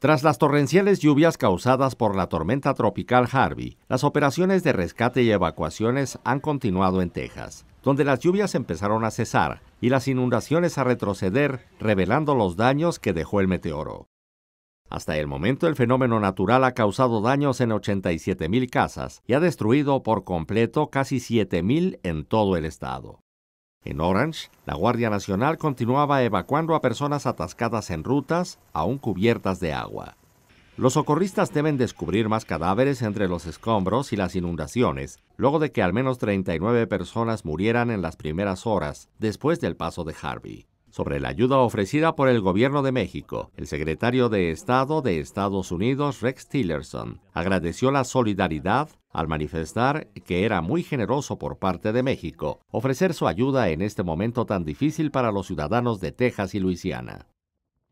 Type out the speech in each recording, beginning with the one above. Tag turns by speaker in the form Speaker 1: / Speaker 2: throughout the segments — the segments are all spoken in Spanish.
Speaker 1: Tras las torrenciales lluvias causadas por la tormenta tropical Harvey, las operaciones de rescate y evacuaciones han continuado en Texas, donde las lluvias empezaron a cesar y las inundaciones a retroceder, revelando los daños que dejó el meteoro. Hasta el momento el fenómeno natural ha causado daños en 87.000 casas y ha destruido por completo casi 7.000 en todo el estado. En Orange, la Guardia Nacional continuaba evacuando a personas atascadas en rutas, aún cubiertas de agua. Los socorristas deben descubrir más cadáveres entre los escombros y las inundaciones, luego de que al menos 39 personas murieran en las primeras horas después del paso de Harvey sobre la ayuda ofrecida por el gobierno de México. El secretario de Estado de Estados Unidos, Rex Tillerson, agradeció la solidaridad al manifestar que era muy generoso por parte de México ofrecer su ayuda en este momento tan difícil para los ciudadanos de Texas y Luisiana.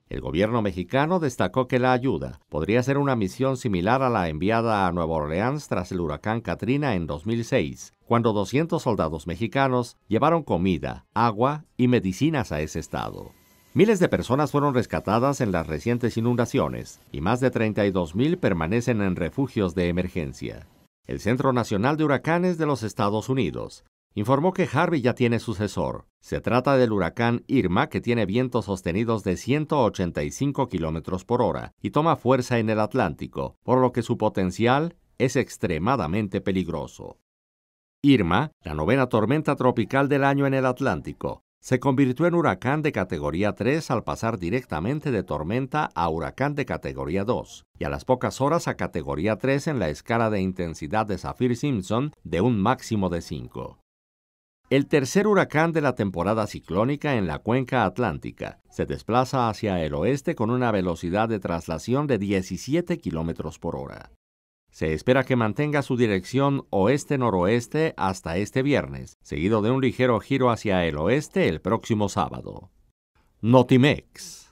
Speaker 1: El gobierno mexicano destacó que la ayuda podría ser una misión similar a la enviada a Nueva Orleans tras el huracán Katrina en 2006, cuando 200 soldados mexicanos llevaron comida, agua y medicinas a ese estado. Miles de personas fueron rescatadas en las recientes inundaciones y más de 32.000 permanecen en refugios de emergencia. El Centro Nacional de Huracanes de los Estados Unidos informó que Harvey ya tiene sucesor. Se trata del huracán Irma, que tiene vientos sostenidos de 185 kilómetros por hora y toma fuerza en el Atlántico, por lo que su potencial es extremadamente peligroso. Irma, la novena tormenta tropical del año en el Atlántico, se convirtió en huracán de categoría 3 al pasar directamente de tormenta a huracán de categoría 2 y a las pocas horas a categoría 3 en la escala de intensidad de Saffir-Simpson de un máximo de 5. El tercer huracán de la temporada ciclónica en la cuenca atlántica se desplaza hacia el oeste con una velocidad de traslación de 17 km por hora. Se espera que mantenga su dirección oeste-noroeste hasta este viernes, seguido de un ligero giro hacia el oeste el próximo sábado. Notimex